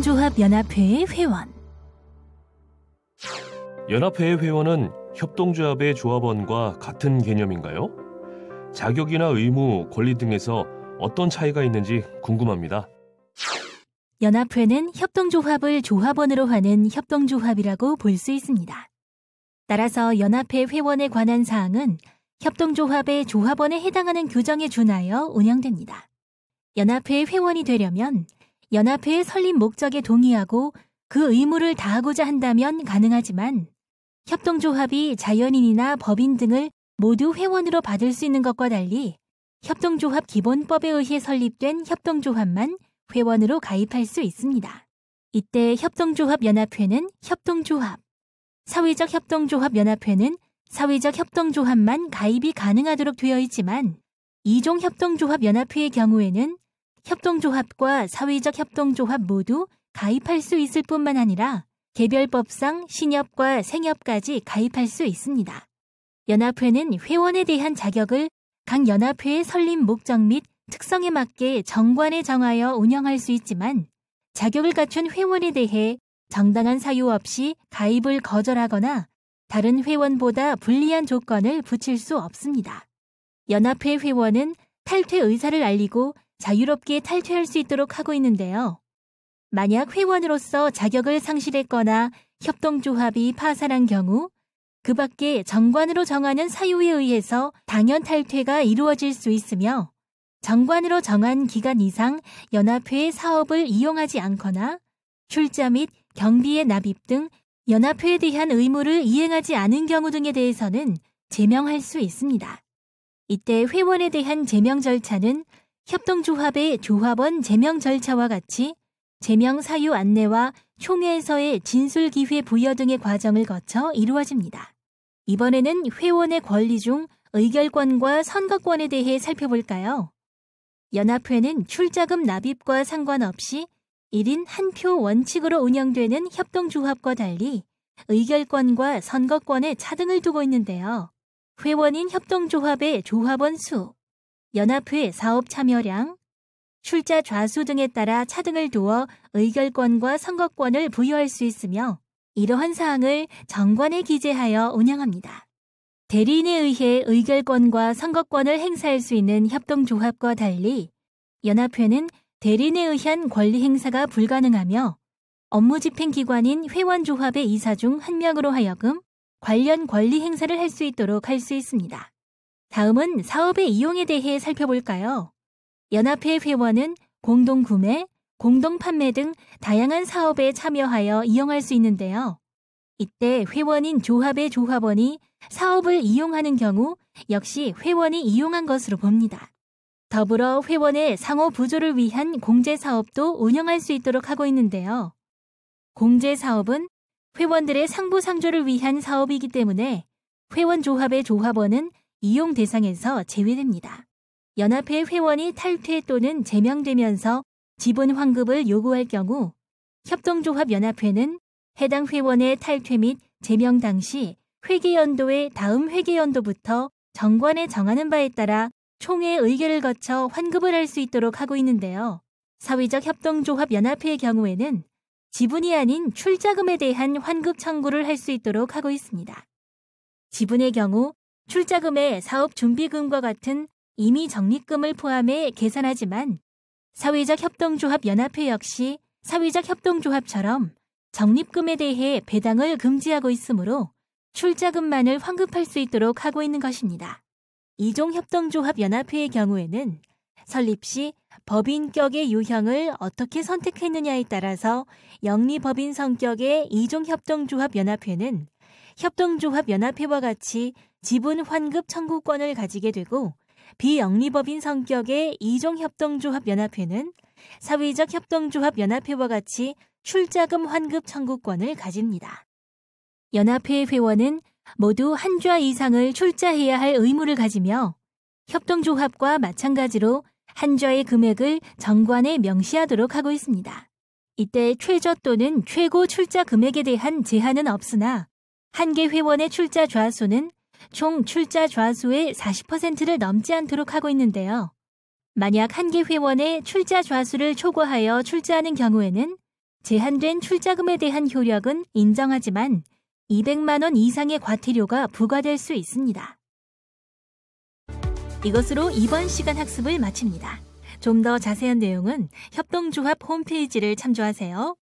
협동조합연합회의 회원 연합회의 회원은 협동조합의 조합원과 같은 개념인가요? 자격이나 의무, 권리 등에서 어떤 차이가 있는지 궁금합니다. 연합회는 협동조합을 조합원으로 하는 협동조합이라고 볼 수 있습니다. 따라서 연합회 회원에 관한 사항은 협동조합의 조합원에 해당하는 규정에 준하여 운영됩니다. 연합회 회원이 되려면 연합회의 설립 목적에 동의하고 그 의무를 다하고자 한다면 가능하지만 협동조합이 자연인이나 법인 등을 모두 회원으로 받을 수 있는 것과 달리 협동조합 기본법에 의해 설립된 협동조합만 회원으로 가입할 수 있습니다. 이때 협동조합연합회는 협동조합, 사회적 협동조합연합회는 사회적 협동조합만 가입이 가능하도록 되어 있지만 이종 협동조합연합회의 경우에는 협동조합과 사회적 협동조합 모두 가입할 수 있을 뿐만 아니라 개별법상 신협과 생협까지 가입할 수 있습니다. 연합회는 회원에 대한 자격을 각 연합회의 설립 목적 및 특성에 맞게 정관에 정하여 운영할 수 있지만 자격을 갖춘 회원에 대해 정당한 사유 없이 가입을 거절하거나 다른 회원보다 불리한 조건을 붙일 수 없습니다. 연합회 회원은 탈퇴 의사를 알리고 자유롭게 탈퇴할 수 있도록 하고 있는데요. 만약 회원으로서 자격을 상실했거나 협동조합이 파산한 경우 그 밖에 정관으로 정하는 사유에 의해서 당연 탈퇴가 이루어질 수 있으며 정관으로 정한 기간 이상 연합회의 사업을 이용하지 않거나 출자 및경비의 납입 등 연합회에 대한 의무를 이행하지 않은 경우 등에 대해서는 제명할 수 있습니다. 이때 회원에 대한 제명 절차는 협동조합의 조합원 제명 절차와 같이 제명 사유 안내와 총회에서의 진술 기회 부여 등의 과정을 거쳐 이루어집니다. 이번에는 회원의 권리 중 의결권과 선거권에 대해 살펴볼까요? 연합회는 출자금 납입과 상관없이 1인 한 표 원칙으로 운영되는 협동조합과 달리 의결권과 선거권에 차등을 두고 있는데요. 회원인 협동조합의 조합원 수, 연합회 사업 참여량, 출자 좌수 등에 따라 차등을 두어 의결권과 선거권을 부여할 수 있으며 이러한 사항을 정관에 기재하여 운영합니다. 대리인에 의해 의결권과 선거권을 행사할 수 있는 협동조합과 달리 연합회는 대리인에 의한 권리 행사가 불가능하며 업무 집행 기관인 회원조합의 이사 중 한 명으로 하여금 관련 권리 행사를 할 수 있도록 할 수 있습니다. 다음은 사업의 이용에 대해 살펴볼까요? 연합회 회원은 공동구매, 공동판매 등 다양한 사업에 참여하여 이용할 수 있는데요. 이때 회원인 조합의 조합원이 사업을 이용하는 경우 역시 회원이 이용한 것으로 봅니다. 더불어 회원의 상호 부조를 위한 공제 사업도 운영할 수 있도록 하고 있는데요. 공제 사업은 회원들의 상부 상조를 위한 사업이기 때문에 회원 조합의 조합원은 이용 대상에서 제외됩니다. 연합회 회원이 탈퇴 또는 제명되면서 지분 환급을 요구할 경우 협동조합연합회는 해당 회원의 탈퇴 및 제명 당시 회계연도의 다음 회계연도부터 정관에 정하는 바에 따라 총회 의결을 거쳐 환급을 할 수 있도록 하고 있는데요. 사회적 협동조합연합회의 경우에는 지분이 아닌 출자금에 대한 환급 청구를 할 수 있도록 하고 있습니다. 지분의 경우 출자금의 사업 준비금과 같은 이미 적립금을 포함해 계산하지만 사회적 협동조합 연합회 역시 사회적 협동조합처럼 적립금에 대해 배당을 금지하고 있으므로 출자금만을 환급할 수 있도록 하고 있는 것입니다. 이종협동조합연합회의 경우에는 설립 시 법인격의 유형을 어떻게 선택했느냐에 따라서 영리법인 성격의 이종협동조합연합회는 협동조합연합회와 같이 지분 환급 청구권을 가지게 되고 비영리법인 성격의 이종협동조합연합회는 사회적 협동조합연합회와 같이 출자금 환급 청구권을 가집니다. 연합회 회원은 모두 한 좌 이상을 출자해야 할 의무를 가지며 협동조합과 마찬가지로 한 좌의 금액을 정관에 명시하도록 하고 있습니다. 이때 최저 또는 최고 출자 금액에 대한 제한은 없으나 한 개 회원의 출자 좌수는 총 출자 좌수의 40%를 넘지 않도록 하고 있는데요. 만약 한 개 회원의 출자 좌수를 초과하여 출자하는 경우에는 제한된 출자금에 대한 효력은 인정하지만 200만 원 이상의 과태료가 부과될 수 있습니다. 이것으로 이번 시간 학습을 마칩니다. 좀 더 자세한 내용은 협동조합 홈페이지를 참조하세요.